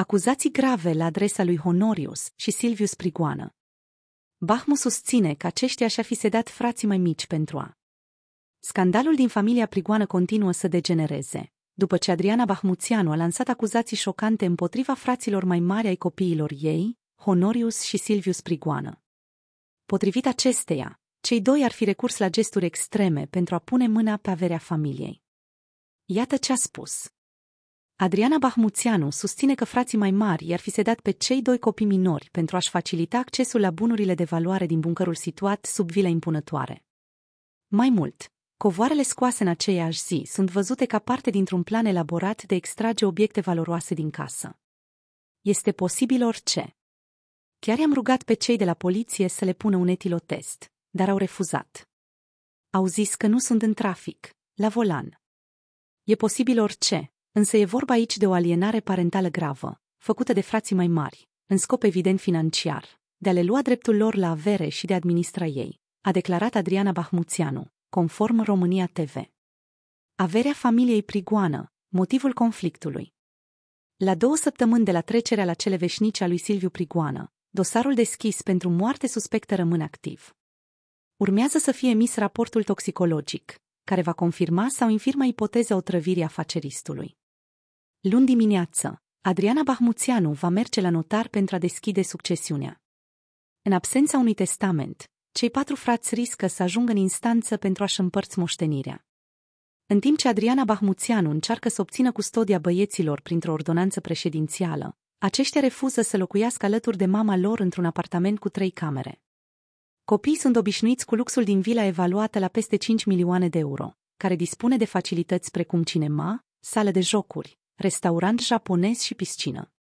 acuzații grave la adresa lui Honorius și Silvius Prigoană. Bahmu susține că aceștia și-a fi sedat frații mai mici pentru a. Scandalul din familia Prigoană continuă să degenereze, după ce Adriana Bahmuțianu a lansat acuzații șocante împotriva fraților mai mari ai copiilor ei, Honorius și Silvius Prigoană. Potrivit acesteia, cei doi ar fi recurs la gesturi extreme pentru a pune mâna pe averea familiei. Iată ce a spus. Adriana Bahmuțianu susține că frații mai mari i-ar fi sedat pe cei doi copii minori pentru a-și facilita accesul la bunurile de valoare din buncărul situat sub vila impunătoare. Mai mult, covoarele scoase în aceeași zi sunt văzute ca parte dintr-un plan elaborat de extrage obiecte valoroase din casă. Este posibil orice. Chiar i-am rugat pe cei de la poliție să le pună un etilotest, dar au refuzat. Au zis că nu sunt în trafic, la volan. E posibil orice, Însă e vorba aici de o alienare parentală gravă, făcută de frații mai mari, în scop evident financiar, de a le lua dreptul lor la avere și de a administra ei, a declarat Adriana Bahmuțianu, conform România TV. Averea familiei prigoană, motivul conflictului. La două săptămâni de la trecerea la cele veșnice a lui Silviu Prigoană, dosarul deschis pentru moarte suspectă rămâne activ. Urmează să fie emis raportul toxicologic, care va confirma sau infirma ipoteza otrăvirii afaceristului. Luni dimineață, Adriana Bahmuțianu va merge la notar pentru a deschide succesiunea. În absența unui testament, cei patru frați riscă să ajungă în instanță pentru a-și împărți moștenirea. În timp ce Adriana Bahmuțianu încearcă să obțină custodia băieților printr-o ordonanță președințială, aceștia refuză să locuiască alături de mama lor într-un apartament cu trei camere. Copiii sunt obișnuiți cu luxul din vila evaluată la peste 5 milioane de euro, care dispune de facilități precum cinema, sală de jocuri, restaurant japonez și piscină.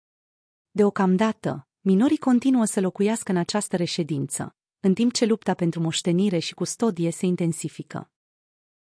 Deocamdată, minorii continuă să locuiască în această reședință, în timp ce lupta pentru moștenire și custodie se intensifică.